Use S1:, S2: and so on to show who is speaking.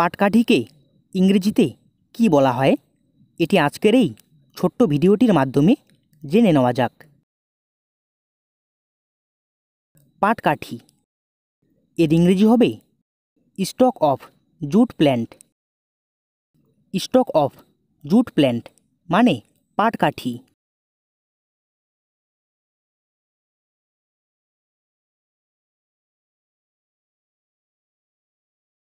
S1: পাটকাঠিকে ইংরেজিতে কি বলা হয় এটি আজকের এই ছোট্ট ভিডিওটির মাধ্যমে জেনে নেওয়া যাক পাটকাঠি এর ইংরেজি হবে stock of jute plant stock of jute plant মানে পাটকাঠি